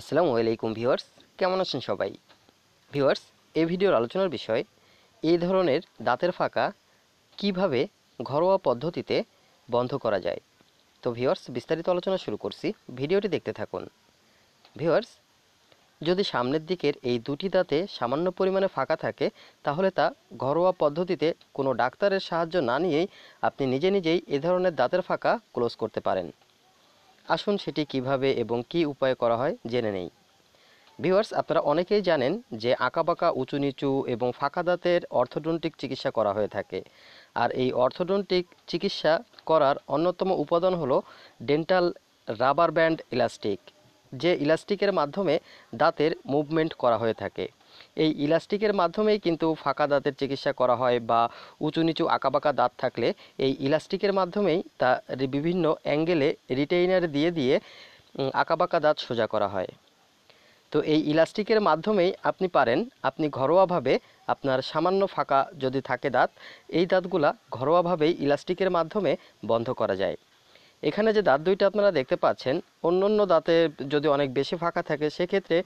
আসসালামু আলাইকুম ভিউয়ার্স কেমন আছেন সবাই ভিউয়ার্স এই ভিডিওর আলোচনার বিষয় এই ধরনের দাঁতের ফাঁকা কিভাবে ঘরোয়া পদ্ধতিতে বন্ধ করা যায় তো ভিউয়ার্স বিস্তারিত আলোচনা শুরু করছি ভিডিওটি দেখতে থাকুন ভিউয়ার্স যদি সামনের দিকের এই দুটি দাঁতে সামান্য পরিমাণে ফাঁকা থাকে তাহলে তা ঘরোয়া পদ্ধতিতে কোনো ডাক্তারের সাহায্য না নিয়েই আপনি নিজে নিজেই এ ধরনের দাঁতের ফাঁকা ক্লোজ করতে পারেন আসুন সেটি কিভাবে এবং কি উপায়ে করা হয় জেনে নেই ভিওয়ার্স আপনারা অনেকেই জানেন যে আঁকাবাঁকা উঁচু নিচু এবং ফাঁকা দাঁতের অর্থোডন্টিক চিকিৎসা করা হয়ে থাকে আর এই অর্থোডন্টিক চিকিৎসা করার অন্যতম উপাদান হলো ডেন্টাল রাবার ব্যান্ড ইলাস্টিক যে ইলাস্টিকের মাধ্যমে দাঁতের মুভমেন্ট করা হয়ে থাকে এই ইলাস্টিকের মাধ্যমেই কিন্তু ফাঁকা দাঁতের চিকিৎসা করা হয় বা উঁচু নিচু আঁকাবাঁকা দাঁত থাকলে এই ইলাস্টিকের মাধ্যমেই তা বিভিন্ন অ্যাঙ্গেলে রিটেইনার দিয়ে দিয়ে আঁকাবাঁকা দাঁত সোজা করা হয় তো এই ইলাস্টিকের মাধ্যমেই আপনি পারেন আপনি ঘরোয়াভাবে আপনার সামান্য ফাঁকা যদি থাকে দাঁত এই দাঁতগুলা ঘরোয়াভাবেই ইলাস্টিকের মাধ্যমে বন্ধ করা যায় এখানে যে দাঁত দুইটা আপনারা দেখতে পাচ্ছেন অন্য অন্য দাঁতে যদি অনেক বেশি ফাঁকা থাকে সেক্ষেত্রে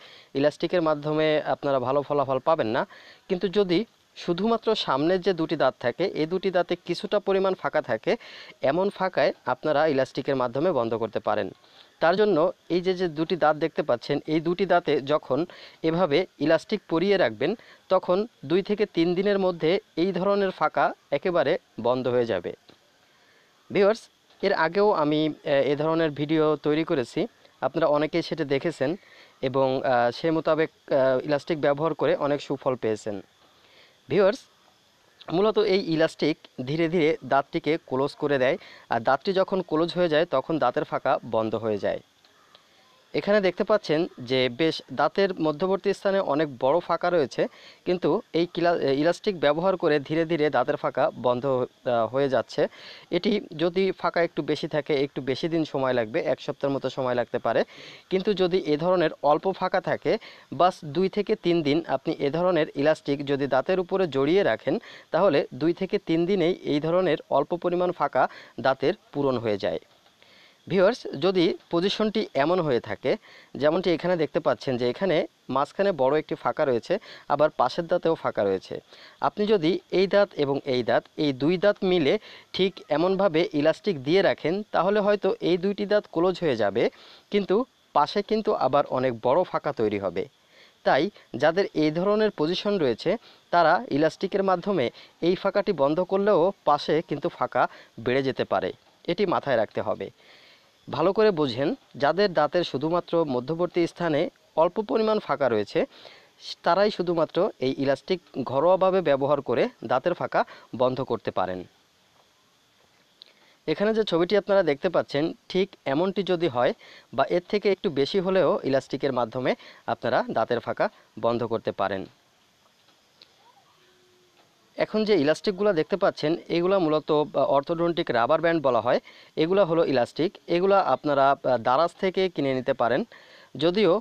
ইলাস্টিকের মাধ্যমে আপনারা ভালো ফলাফল পাবেন না কিন্তু যদি শুধুমাত্র সামনের যে দুটি দাঁত থাকে এই দুটি দাঁতে কিছুটা পরিমাণ ফাঁকা থাকে এমন ফাঁকায় আপনারা ইলাস্টিকের মাধ্যমে বন্ধ করতে পারেন তার জন্য এই যে যে দুটি দাঁত দেখতে পাচ্ছেন এই দুটি দাঁতে যখন এভাবে ইলাস্টিক পরিয়ে রাখবেন তখন দুই থেকে তিন দিনের মধ্যে এই ধরনের ফাঁকা একেবারে বন্ধ হয়ে যাবে ভিওয়ার্স এর আগেও আমি এ ধরনের ভিডিও তৈরি করেছি আপনারা অনেকেই সেটা দেখেছেন এবং সে মোতাবেক ইলাস্টিক ব্যবহার করে অনেক সুফল পেয়েছেন ভিওয়ার্স মূলত এই ইলাস্টিক ধীরে ধীরে দাঁতটিকে ক্লোজ করে দেয় আর দাঁতটি যখন ক্লোজ হয়ে যায় তখন দাঁতের ফাঁকা বন্ধ হয়ে যায় এখানে দেখতে পাচ্ছেন যে বেশ দাঁতের মধ্যবর্তী স্থানে অনেক বড় ফাঁকা রয়েছে কিন্তু এই ইলাস্টিক ব্যবহার করে ধীরে ধীরে দাঁতের ফাঁকা বন্ধ হয়ে যাচ্ছে এটি যদি ফাঁকা একটু বেশি থাকে একটু বেশি দিন সময় লাগবে এক সপ্তাহের মতো সময় লাগতে পারে কিন্তু যদি এ ধরনের অল্প ফাঁকা থাকে বাস দুই থেকে তিন দিন আপনি এ ধরনের ইলাস্টিক যদি দাঁতের উপরে জড়িয়ে রাখেন তাহলে দুই থেকে তিন দিনেই এই ধরনের অল্প পরিমাণ ফাঁকা দাঁতের পূরণ হয়ে যায় ভিওয়ার্স যদি পজিশনটি এমন হয়ে থাকে যেমনটি এখানে দেখতে পাচ্ছেন যে এখানে মাঝখানে বড় একটি ফাঁকা রয়েছে আবার পাশের দাঁতেও ফাঁকা রয়েছে আপনি যদি এই দাঁত এবং এই দাঁত এই দুই দাঁত মিলে ঠিক এমনভাবে ইলাস্টিক দিয়ে রাখেন তাহলে হয়তো এই দুইটি দাঁত ক্লোজ হয়ে যাবে কিন্তু পাশে কিন্তু আবার অনেক বড় ফাঁকা তৈরি হবে তাই যাদের এই ধরনের পজিশন রয়েছে তারা ইলাস্টিকের মাধ্যমে এই ফাঁকাটি বন্ধ করলেও পাশে কিন্তু ফাঁকা বেড়ে যেতে পারে এটি মাথায় রাখতে হবে ভালো করে বোঝেন যাদের দাঁতের শুধুমাত্র মধ্যবর্তী স্থানে অল্প পরিমাণ ফাঁকা রয়েছে তারাই শুধুমাত্র এই ইলাস্টিক ঘরোয়াভাবে ব্যবহার করে দাঁতের ফাঁকা বন্ধ করতে পারেন এখানে যে ছবিটি আপনারা দেখতে পাচ্ছেন ঠিক এমনটি যদি হয় বা এর থেকে একটু বেশি হলেও ইলাস্টিকের মাধ্যমে আপনারা দাঁতের ফাঁকা বন্ধ করতে পারেন এখন যে ইলাস্টিকগুলো দেখতে পাচ্ছেন এগুলো মূলত অর্থোডন্টিক রাবার ব্যান্ড বলা হয় এগুলো হলো ইলাস্টিক এগুলো আপনারা দারাজ থেকে কিনে নিতে পারেন যদিও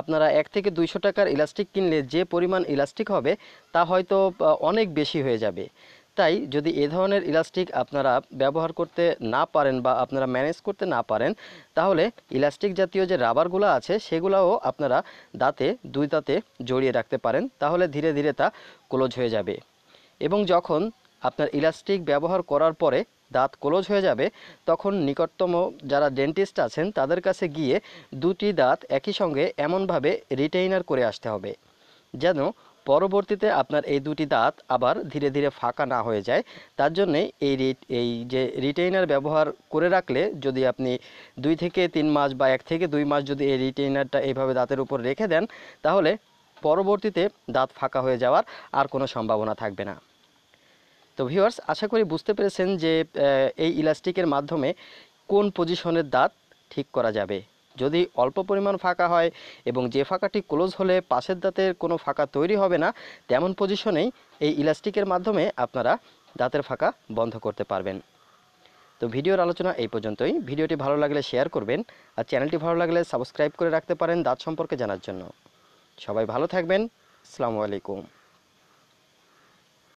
আপনারা এক থেকে দুইশো টাকার ইলাস্টিক কিনলে যে পরিমাণ ইলাস্টিক হবে তা হয়তো অনেক বেশি হয়ে যাবে তাই যদি এ ধরনের ইলাস্টিক আপনারা ব্যবহার করতে না পারেন বা আপনারা ম্যানেজ করতে না পারেন তাহলে ইলাস্টিক জাতীয় যে রাবারগুলো আছে সেগুলোও আপনারা দাঁতে দুই দাঁতে জড়িয়ে রাখতে পারেন তাহলে ধীরে ধীরে তা ক্লোজ হয়ে যাবে এবং যখন আপনার ইলাস্টিক ব্যবহার করার পরে দাঁত ক্লোজ হয়ে যাবে তখন নিকটতম যারা ডেন্টিস্ট আছেন তাদের কাছে গিয়ে দুটি দাঁত একই সঙ্গে এমনভাবে রিটেইনার করে আসতে হবে যেন পরবর্তীতে আপনার এই দুটি দাঁত আবার ধীরে ধীরে ফাঁকা না হয়ে যায় তার জন্যে এই এই যে রিটেইনার ব্যবহার করে রাখলে যদি আপনি দুই থেকে তিন মাস বা এক থেকে দুই মাস যদি এই রিটেইনারটা এইভাবে দাঁতের উপর রেখে দেন তাহলে পরবর্তীতে দাঁত ফাঁকা হয়ে যাওয়ার আর কোনো সম্ভাবনা থাকবে না তো ভিউয়ার্স আশা করি বুঝতে পেরেছেন যে এই ইলাস্টিকের মাধ্যমে কোন পজিশনের দাঁত ঠিক করা যাবে যদি অল্প পরিমাণ ফাঁকা হয় এবং যে ফাঁকাটি ক্লোজ হলে পাশের দাঁতের কোনো ফাঁকা তৈরি হবে না তেমন পজিশনেই এই ইলাস্টিকের মাধ্যমে আপনারা দাঁতের ফাঁকা বন্ধ করতে পারবেন তো ভিডিওর আলোচনা এই পর্যন্তই ভিডিওটি ভালো লাগলে শেয়ার করবেন আর চ্যানেলটি ভালো লাগলে সাবস্ক্রাইব করে রাখতে পারেন দাঁত সম্পর্কে জানার জন্য সবাই ভালো থাকবেন আসসালামু আলাইকুম